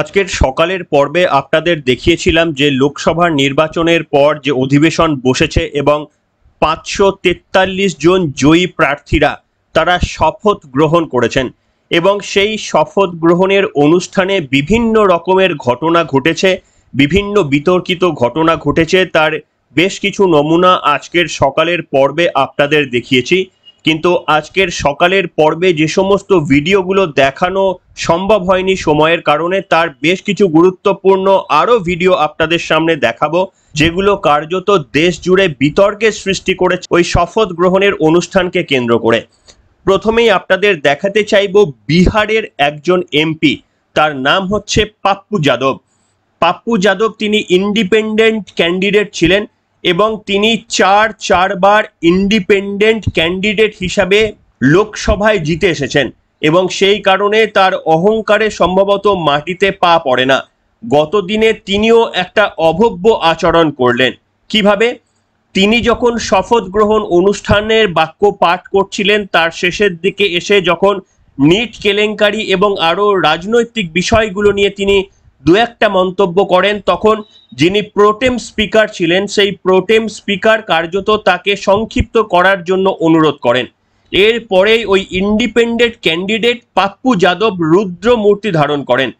আজকের সকালের পর্বে আপনাদের দেখিয়েছিলাম যে লোকসভার নির্বাচনের পর যে অধিবেশন বসেছে এবং পাঁচশো তেতাল্লিশ জন জয়ী প্রার্থীরা তারা শপথ গ্রহণ করেছেন এবং সেই শপথ গ্রহণের অনুষ্ঠানে বিভিন্ন রকমের ঘটনা ঘটেছে বিভিন্ন বিতর্কিত ঘটনা ঘটেছে তার বেশ কিছু নমুনা আজকের সকালের পর্বে আপনাদের দেখিয়েছি কিন্তু আজকের সকালের পর্বে যে সমস্ত ভিডিওগুলো দেখানো সম্ভব হয়নি সময়ের কারণে তার বেশ কিছু গুরুত্বপূর্ণ আরও ভিডিও আপনাদের সামনে দেখাবো যেগুলো কার্যত দেশ জুড়ে বিতর্কের সৃষ্টি করেছে ওই শপথ গ্রহণের অনুষ্ঠানকে কেন্দ্র করে প্রথমেই আপনাদের দেখাতে চাইব বিহারের একজন এমপি তার নাম হচ্ছে পাপ্পু যাদব পাপ্পু যাদব তিনি ইন্ডিপেন্ডেন্ট ক্যান্ডিডেট ছিলেন এবং তিনি চার চারবার ইন্ডিপেন্ডেন্ট ক্যান্ডিডেট হিসাবে লোকসভায় জিতে এসেছেন এবং সেই কারণে তার অহংকারে সম্ভবত মাটিতে পা পড়ে না গতদিনে তিনিও একটা অভব্য আচরণ করলেন কিভাবে তিনি যখন শপথ গ্রহণ অনুষ্ঠানের বাক্য পাঠ করছিলেন তার শেষের দিকে এসে যখন নিট কেলেঙ্কারি এবং আরও রাজনৈতিক বিষয়গুলো নিয়ে তিনি দু একটা মন্তব্য করেন তখন যিনি প্রোটেম স্পিকার ছিলেন সেই প্রোটেম স্পিকার কার্যত তাকে সংক্ষিপ্ত করার জন্য অনুরোধ করেন এরপরেই ওই ইন্ডিপেন্ডেন্ট ক্যান্ডিডেট পাপ্পু যাদব রুদ্র মূর্তি ধারণ করেন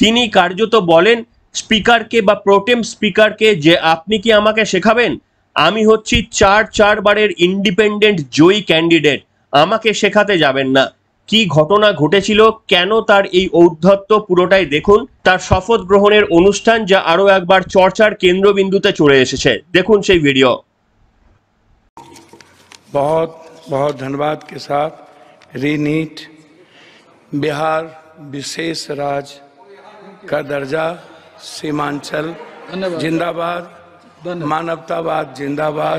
তিনি কার্যত বলেন স্পিকারকে বা প্রোটেম স্পিকারকে যে আপনি কি আমাকে শেখাবেন আমি হচ্ছি চার চারবারের ইন্ডিপেন্ডেন্ট জয়ী ক্যান্ডিডেট আমাকে শেখাতে যাবেন না কি ঘটনা ঘটেছিল কেন তার এই ঔদ্ধত্য পুরোটাই দেখুন তার শপথ গ্রহণের অনুষ্ঠান যা আরও একবার চর্চার কেন্দ্রবিন্দুতে চলে এসেছে দেখুন সেই ভিডিও बहुत बहुत धन्यवाद के साथ रीनीट बिहार विशेष राज का दर्जा জিন্দাবাদ जिंदाबाद मानवतावाद जिंदाबाद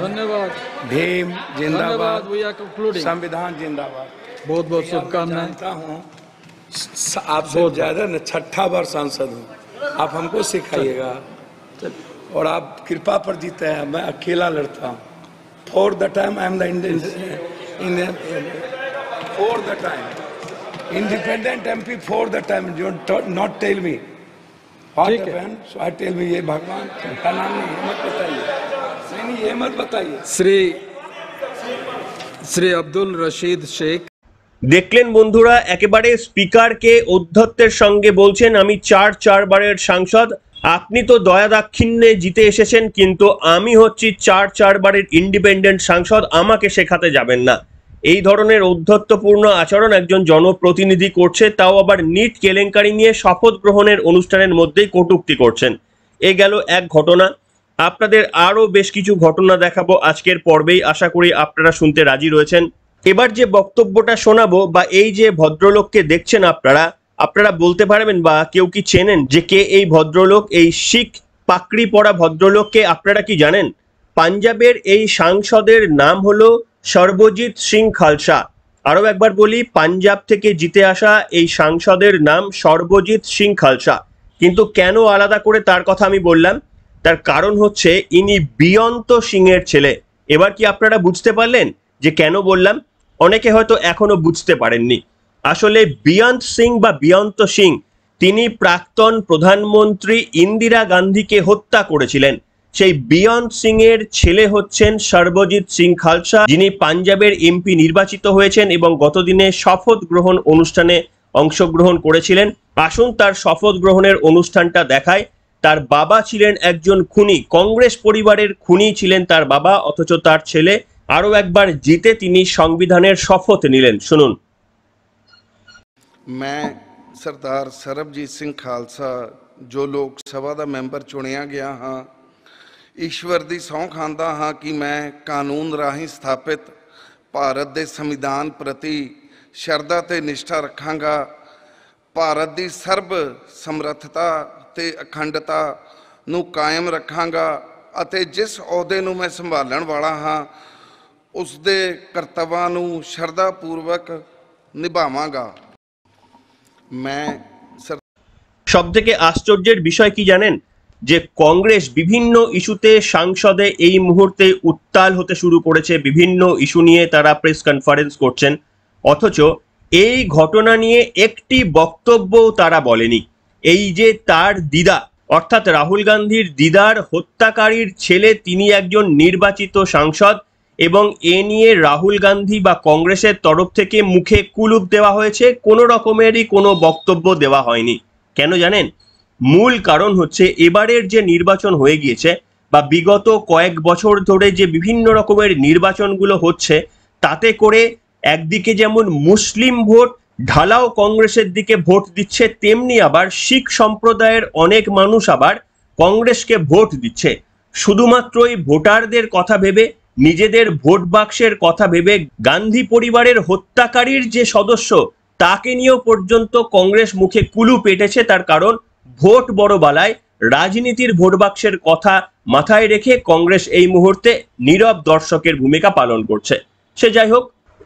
बहुत बहुत शुभकामनाएं आप बहुत ज्यादा न छठा बार सांसद हूँ आप हमको सिखाइएगा और आप कृपा पर जीते हैं मैं अकेला लड़ता हूँ for the time I am the Indian Indian for the time independent M P for the time you not tell me so I tell me ये भगवान का नाम नहीं मत बताइए नहीं ये मत बताइए श्री श्री अब्दुल रशीद शेख দেখলেন বন্ধুরা একেবারে স্পিকারকে অধ্যত্বের সঙ্গে বলছেন আমি চার চারবারের সাংসদ আপনি তো দয়া দাক্ষিণ্যে জিতে এসেছেন কিন্তু আমি হচ্ছি চার চারবারের ইন্ডিপেন্ডেন্ট সাংসদ আমাকে শেখাতে যাবেন না এই ধরনের অধ্যত্বপূর্ণ আচরণ একজন জনপ্রতিনিধি করছে তাও আবার নিট কেলেঙ্কারি নিয়ে শপথ গ্রহণের অনুষ্ঠানের মধ্যেই কটুক্তি করছেন এ গেল এক ঘটনা আপনাদের আরও বেশ কিছু ঘটনা দেখাবো আজকের পর্বেই আশা করি আপনারা শুনতে রাজি রয়েছেন এবার যে বক্তব্যটা শোনাবো বা এই যে ভদ্রলোককে দেখছেন আপনারা আপনারা বলতে পারবেন বা কেউ কি চেনেন যে কে এই ভদ্রলোক এই শিখ পাকড়ি পড়া ভদ্রলোককে আপনারা কি জানেন পাঞ্জাবের এই সাংসদের নাম হলো সর্বজিৎ সিং খালসা আরও একবার বলি পাঞ্জাব থেকে জিতে আসা এই সাংসদের নাম সর্বজিৎ সিং খালসা কিন্তু কেন আলাদা করে তার কথা আমি বললাম তার কারণ হচ্ছে ইনি বিয়ন্ত সিংয়ের ছেলে এবার কি আপনারা বুঝতে পারলেন যে কেন বললাম অনেকে হয়তো এখনো বুঝতে পারেননি আসলে বিয়ন্ত সিং বা বিয়ন্ত সিং তিনি প্রাক্তন প্রধানমন্ত্রী ইন্দিরা গান্ধীকে হত্যা করেছিলেন সেই বিয়ন্ত সিং এর ছেলে হচ্ছেন সর্বজিৎ সিং খালসা যিনি পাঞ্জাবের এমপি নির্বাচিত হয়েছেন এবং গতদিনে শপথ গ্রহণ অনুষ্ঠানে অংশগ্রহণ করেছিলেন আসুন তার শপথ গ্রহণের অনুষ্ঠানটা দেখায় তার বাবা ছিলেন একজন খুনি কংগ্রেস পরিবারের খুনি ছিলেন তার বাবা অথচ তার ছেলে আরও একবার জিতে তিনি সংবিধানের শপথ নিলেন শুনুন ਮੈਂ ਸਰਦਾਰ ਸਰਬਜੀਤ ਸਿੰਘ ਖਾਲਸਾ ਜੋ ਲੋਕ ਸਭਾ ਦਾ ਮੈਂਬਰ ਚੁਣਿਆ ਗਿਆ ਹਾਂ ਈਸ਼ਵਰ ਦੀ ਸਹੁੰ ਖਾਂਦਾ ਹਾਂ ਕਿ ਮੈਂ ਕਾਨੂੰਨ ਰਾਹੀਂ ਸਥਾਪਿਤ ਭਾਰਤ ਦੇ ਸੰਵਿਧਾਨ ਪ੍ਰਤੀ ਸ਼ਰਧਾ ਤੇ ਨਿਸ਼ਠਾ ਰੱਖਾਂਗਾ ਭਾਰਤ ਦੀ ਸਰਬ ਸਮਰੱਥਤਾ ਤੇ ਅਖੰਡਤਾ ਨੂੰ ਕਾਇਮ ਰੱਖਾਂਗਾ ਅਤੇ ਜਿਸ ਅਹੁਦੇ ਨੂੰ ਮੈਂ ਸੰਭਾਲਣ ਵਾਲਾ ਹਾਂ ਉਸ ਦੇ ਕਰਤਵਾਂ ਨੂੰ ਸ਼ਰਧਾ ਪੂਰਵਕ ਨਿਭਾਵਾਂਗਾ ਮੈਂ সব থেকে আশ্চর্যের বিষয় কি জানেন যে কংগ্রেস বিভিন্ন ইস্যুতে সাংসদে এই মুহূর্তে উত্তাল হতে শুরু করেছে বিভিন্ন ইস্যু নিয়ে তারা প্রেস কনফারেন্স করছেন অথচ এই ঘটনা নিয়ে একটি বক্তব্যও তারা বলেনি এই যে তার দিদা অর্থাৎ রাহুল গান্ধীর দিদার হত্যাকারীর ছেলে তিনি একজন নির্বাচিত সাংসদ এবং এ নিয়ে রাহুল গান্ধী বা কংগ্রেসের তরফ থেকে মুখে কুলুপ দেওয়া হয়েছে কোনো রকমেরই কোনো বক্তব্য দেওয়া হয়নি কেন জানেন মূল কারণ হচ্ছে এবারের যে নির্বাচন হয়ে গিয়েছে বা বিগত কয়েক বছর ধরে যে বিভিন্ন রকমের নির্বাচনগুলো হচ্ছে তাতে করে একদিকে যেমন মুসলিম ভোট ঢালাও কংগ্রেসের দিকে ভোট দিচ্ছে তেমনি আবার শিখ সম্প্রদায়ের অনেক মানুষ আবার কংগ্রেসকে ভোট দিচ্ছে শুধুমাত্র এই ভোটারদের কথা ভেবে নিজেদের ভোট বাক্সের কথা ভেবে গান্ধী পরিবারের হত্যাকারীর যে সদস্য তাকে নিয়েও পর্যন্ত কংগ্রেস মুখে কুলু পেটেছে তার কারণ ভোট বড় বালায় রাজনীতির ভোট বাক্সের কথা মাথায় রেখে কংগ্রেস এই মুহূর্তে নীরব দর্শকের ভূমিকা পালন করছে সে যাই হোক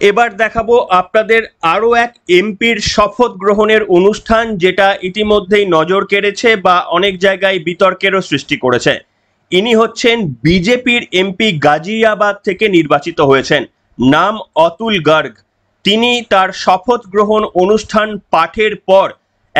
এবার দেখাবো আপনাদের আরও এক এমপির শপথ গ্রহণের অনুষ্ঠান যেটা ইতিমধ্যেই নজর কেড়েছে বা অনেক জায়গায় বিতর্কেরও সৃষ্টি করেছে ইনি হচ্ছেন বিজেপির এমপি গাজিয়াবাদ থেকে নির্বাচিত হয়েছেন নাম অতুল গার্গ তিনি তার শপথ গ্রহণ অনুষ্ঠান পাঠের পর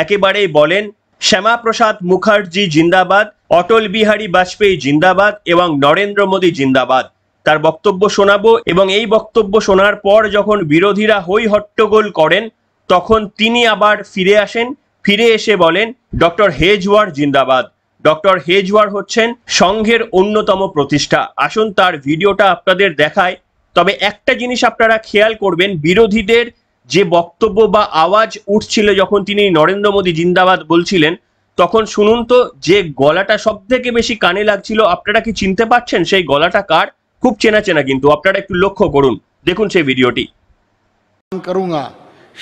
একেবারেই বলেন শ্যামাপ্রসাদ মুখার্জি জিন্দাবাদ অটল বিহারী বাজপেয়ী জিন্দাবাদ এবং নরেন্দ্র মোদী জিন্দাবাদ তার বক্তব্য শোনাবো এবং এই বক্তব্য শোনার পর যখন বিরোধীরা হই হট্টগোল করেন তখন তিনি আবার ফিরে আসেন ফিরে এসে বলেন ডক্টর হেজওয়ার জিন্দাবাদ ডক্টর হেজওয়ার হচ্ছেন সংঘের অন্যতম প্রতিষ্ঠা আসুন তার ভিডিওটা আপনাদের দেখায় তবে একটা জিনিস আপনারা খেয়াল করবেন বিরোধীদের যে বক্তব্য বা আওয়াজ উঠছিল যখন তিনি নরেন্দ্র মোদী জিন্দাবাদ বলছিলেন তখন শুনুন তো যে গলাটা সব থেকে বেশি কানে লাগছিল আপনারা কি চিনতে পারছেন সেই গলাটা কার খুব চেনা চেনা কিন্তু আপনারা একটু লক্ষ্য করুন দেখুন সেই ভিডিওটি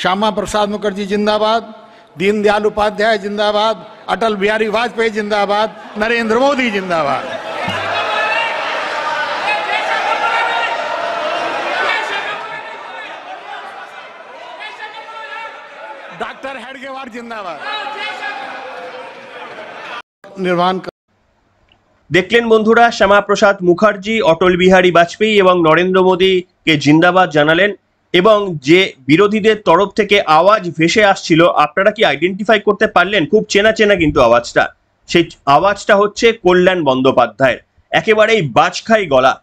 শ্যামা প্রসাদ মুখার্জি জিন্দাবাদ दीनदयाल उपाध्याय जिंदाबाद अटल बिहारी वाजपेयी जिंदाबाद नरेंद्र मोदी जिंदाबाद डॉक्टर हेडगेवार जिंदाबाद निर्माण देखलें बंधुरा श्यमा प्रसाद मुखार्जी अटल बिहारी वाजपेयी और नरेंद्र मोदी के जिंदाबाद जानालें এবং যে বিরোধীদের তরফ থেকে আওয়াজ ভেসে আসছিল আপনারা কি আইডেন্টিফাই করতে পারলেন খুব চেনা চেনা কিন্তু আওয়াজটা সেই আওয়াজটা হচ্ছে কল্যাণ বন্দ্যোপাধ্যায়ের একেবারেই বাজখাই গলা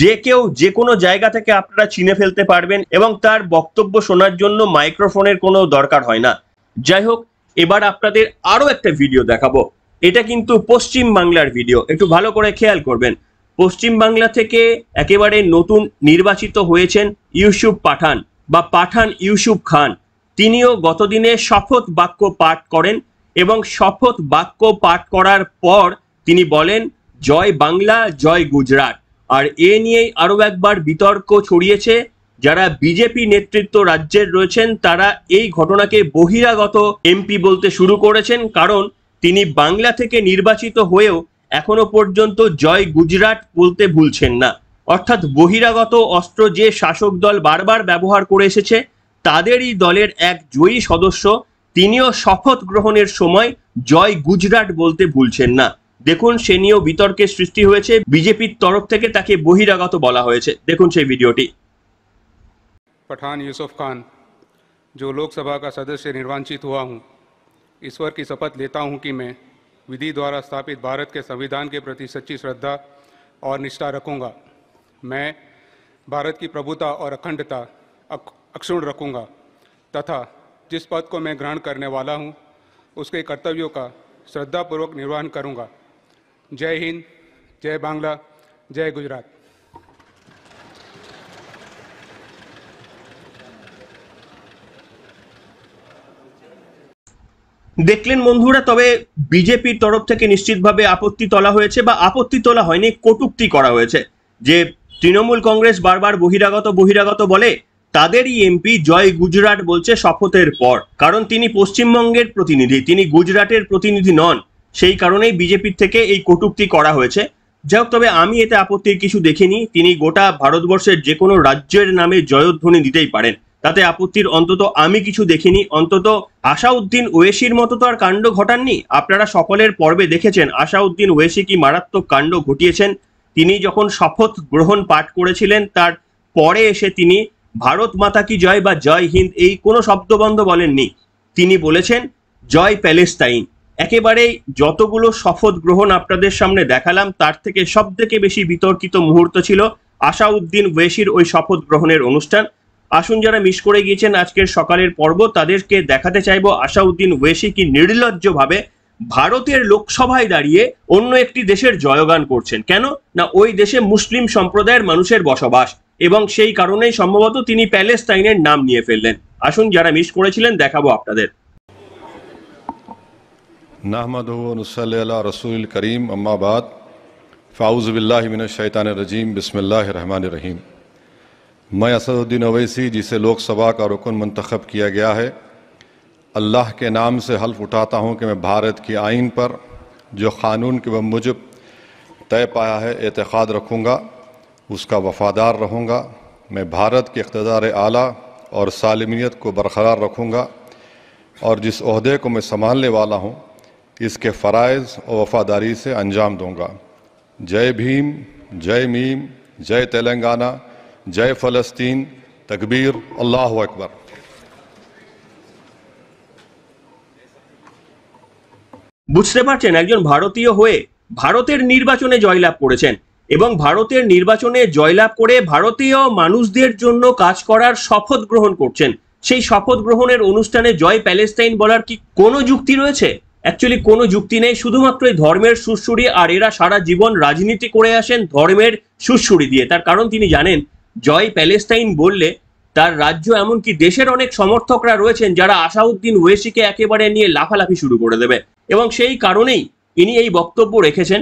যে কেউ যে কোনো জায়গা থেকে আপনারা চিনে ফেলতে পারবেন এবং তার বক্তব্য শোনার জন্য মাইক্রোফোনের কোনো দরকার হয় না যাই হোক এবার আপনাদের আরও একটা ভিডিও দেখাবো এটা কিন্তু পশ্চিম বাংলার ভিডিও একটু ভালো করে খেয়াল করবেন পশ্চিমবাংলা থেকে একেবারে নতুন নির্বাচিত হয়েছেন ইউসুফ পাঠান বা পাঠান ইউসুফ খান তিনিও গতদিনে শপথ বাক্য পাঠ করেন এবং শপথ বাক্য পাঠ করার পর তিনি বলেন জয় বাংলা জয় গুজরাট আর এ নিয়েই আরও একবার বিতর্ক ছড়িয়েছে যারা বিজেপি নেতৃত্ব রাজ্যের রয়েছেন তারা এই ঘটনাকে বহিরাগত এমপি বলতে শুরু করেছেন কারণ তিনি বাংলা থেকে নির্বাচিত হয়েও এখনো পর্যন্ত জয় গুজরাট বলতে ভুলছেন না অর্থাৎ বহিরাগত অস্ত্র যে শাসক দল বারবার ব্যবহার করে এসেছে তাদেরই দলের এক জয়ী সদস্য তিনিও শপথ গ্রহণের সময় জয় গুজরাট বলতে ভুলছেন না দেখুন সে নিয়েও বিতর্কের সৃষ্টি হয়েছে বিজেপির তরফ থেকে তাকে বহিরাগত বলা হয়েছে দেখুন সেই ভিডিওটি পঠান ইউসুফ খান যে লোকসভা का सदस्य निर्वाचित हुआ हूँ ईश्वर की शपथ लेता हूँ कि मैं विधि द्वारा स्थापित भारत के संविधान के प्रति सच्ची श्रद्धा और निष्ठा रखूंगा मैं भारत की प्रभुता और अखंडता अक्षुण रखूंगा तथा जिस पद को मैं ग्रहण करने वाला हूं, उसके कर्तव्यों का श्रद्धापूर्वक निर्वहन करूंगा। जय हिंद जय बांग्ला जय गुजरात দেখলেন বন্ধুরা তবে বিজেপির তরফ থেকে নিশ্চিতভাবে আপত্তি তোলা হয়েছে বা আপত্তি তোলা হয়নি কটুক্তি করা হয়েছে যে তৃণমূল কংগ্রেস বারবার বহিরাগত বহিরাগত বলে তাদেরই এমপি জয় গুজরাট বলছে শপথের পর কারণ তিনি পশ্চিমবঙ্গের প্রতিনিধি তিনি গুজরাটের প্রতিনিধি নন সেই কারণেই বিজেপির থেকে এই কটুক্তি করা হয়েছে যাই হোক তবে আমি এতে আপত্তির কিছু দেখিনি তিনি গোটা ভারতবর্ষের যে কোনো রাজ্যের নামে জয়ধ্বনি দিতেই পারেন তাতে আপত্তির অন্তত আমি কিছু দেখিনি অন্তত আশাউদ্দিন ওয়েশির মতো তো আর কাণ্ড ঘটাননি আপনারা সকলের পর্বে দেখেছেন আশাউদ্দিন ওয়েশি কি মারাত্মক কাণ্ড ঘটিয়েছেন তিনি যখন শপথ গ্রহণ পাঠ করেছিলেন তার পরে এসে তিনি ভারত মাতা কি জয় বা জয় হিন্দ এই কোনো শব্দবন্ধ বলেননি তিনি বলেছেন জয় প্যালেস্তাইন একেবারে যতগুলো শপথ গ্রহণ আপনাদের সামনে দেখালাম তার থেকে সব থেকে বেশি বিতর্কিত মুহূর্ত ছিল আশাউদ্দিন ওয়েশির ওই শপথ গ্রহণের অনুষ্ঠান আসুন যারা মিস করে গিয়েছেন আজকের সকালের পর্ব তাদেরকে দেখাতে চাইবো আশাউদ্দিন ওয়েসি কি নির্লজ্জভাবে ভারতের লোকসভায় দাঁড়িয়ে অন্য একটি দেশের জয়গান করছেন কেন না ওই দেশে মুসলিম সম্প্রদায়ের মানুষের বসবাস এবং সেই কারণেই সম্ভবত তিনি প্যালেস্তাইনের নাম নিয়ে ফেললেন আসুন যারা মিস করেছিলেন দেখাবো আপনাদের রসুল করিম আম্মাবাদ ফাউজ বিল্লাহ মিন বিসমিল্লাহ রহমান রহিম मैं असदुद्दीन अवैसी जिसे लोकसभा का रुकन मंतखब किया गया है अल्लाह के नाम से हल्फ उठाता हूँ कि मैं भारत की आइन पर जो क़ानून के बमुजब तय पाया है एतखाद रखूँगा उसका वफ़ादार रहूँगा मैं भारत के इकतदार आला और सालमियत को बरकरार रखूँगा और जिस अहदे को मैं संभालने वाला हूँ इसके फ़रज़ और वफ़ादारी से अंजाम दूँगा जय भीम जय मीम जय तेलंगाना জয় ফলস্তিন তকবীর আল্লাহ আকবর বুঝতে পারছেন একজন ভারতীয় হয়ে ভারতের নির্বাচনে জয়লাভ করেছেন এবং ভারতের নির্বাচনে জয়লাভ করে ভারতীয় মানুষদের জন্য কাজ করার শপথ গ্রহণ করছেন সেই শপথ গ্রহণের অনুষ্ঠানে জয় প্যালেস্টাইন বলার কি কোনো যুক্তি রয়েছে অ্যাকচুয়ালি কোনো যুক্তি নেই শুধুমাত্র এই ধর্মের সুসুরি আর এরা সারা জীবন রাজনীতি করে আসেন ধর্মের সুসুরি দিয়ে তার কারণ তিনি জানেন জয় প্যালেস্তাইন বললে তার রাজ্য এমনকি দেশের অনেক সমর্থকরা রয়েছেন যারা আসাউদ্দিন ওয়েসিকে একেবারে নিয়ে লাফালাফি শুরু করে দেবে এবং সেই কারণেই ইনি এই বক্তব্য রেখেছেন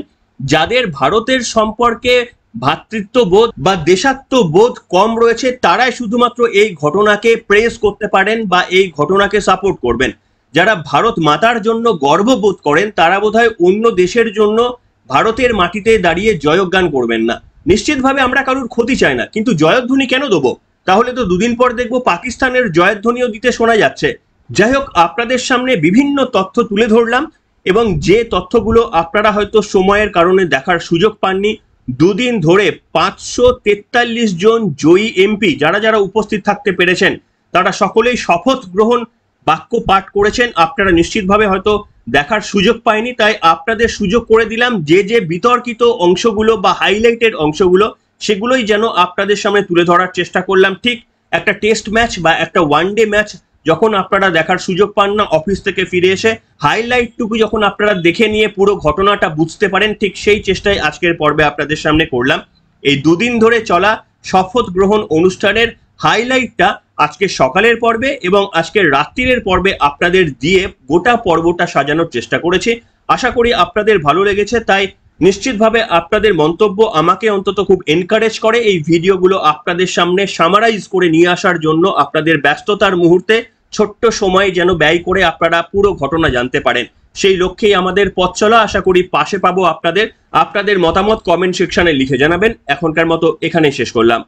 যাদের ভারতের সম্পর্কে ভ্রাতৃত্ববোধ বা দেশাত্মবোধ কম রয়েছে তারাই শুধুমাত্র এই ঘটনাকে প্রেস করতে পারেন বা এই ঘটনাকে সাপোর্ট করবেন যারা ভারত মাতার জন্য গর্ববোধ করেন তারা বোধহয় অন্য দেশের জন্য ভারতের মাটিতে দাঁড়িয়ে জয়গান করবেন না নিশ্চিতভাবে আমরা কারুর ক্ষতি চাই না কিন্তু জয়ধ্বনি কেন দেবো তাহলে তো দুদিন পর দেখব পাকিস্তানের জয়ধ্বনিও দিতে শোনা যাচ্ছে যাই হোক আপনাদের সামনে বিভিন্ন তথ্য তুলে ধরলাম এবং যে তথ্যগুলো আপনারা হয়তো সময়ের কারণে দেখার সুযোগ পাননি দুদিন ধরে পাঁচশো তেতাল্লিশ জন জয়ী এমপি যারা যারা উপস্থিত থাকতে পেরেছেন তারা সকলেই শপথ গ্রহণ বাক্য পাঠ করেছেন আপনারা নিশ্চিতভাবে হয়তো দেখার সুযোগ পায়নি তাই আপনাদের সুযোগ করে দিলাম যে যে বিতর্কিত অংশগুলো বা হাইলাইটেড অংশগুলো সেগুলোই যেন আপনাদের সামনে তুলে ধরার চেষ্টা করলাম ঠিক একটা টেস্ট ম্যাচ বা একটা ওয়ান ডে ম্যাচ যখন আপনারা দেখার সুযোগ পান না অফিস থেকে ফিরে এসে হাইলাইটটুকু যখন আপনারা দেখে নিয়ে পুরো ঘটনাটা বুঝতে পারেন ঠিক সেই চেষ্টাই আজকের পর্বে আপনাদের সামনে করলাম এই দুদিন ধরে চলা শপথ গ্রহণ অনুষ্ঠানের হাইলাইটটা আজকে সকালের পর্বে এবং আজকে রাত্রিরের পর্বে আপনাদের দিয়ে গোটা পর্বটা সাজানোর চেষ্টা করেছি আশা করি আপনাদের ভালো লেগেছে তাই নিশ্চিতভাবে আপনাদের মন্তব্য আমাকে অন্তত খুব এনকারেজ করে এই ভিডিওগুলো আপনাদের সামনে সামারাইজ করে নিয়ে আসার জন্য আপনাদের ব্যস্ততার মুহূর্তে ছোট্ট সময় যেন ব্যয় করে আপনারা পুরো ঘটনা জানতে পারেন সেই লক্ষ্যেই আমাদের পথ চলা আশা করি পাশে পাবো আপনাদের আপনাদের মতামত কমেন্ট সেকশনে লিখে জানাবেন এখনকার মতো এখানেই শেষ করলাম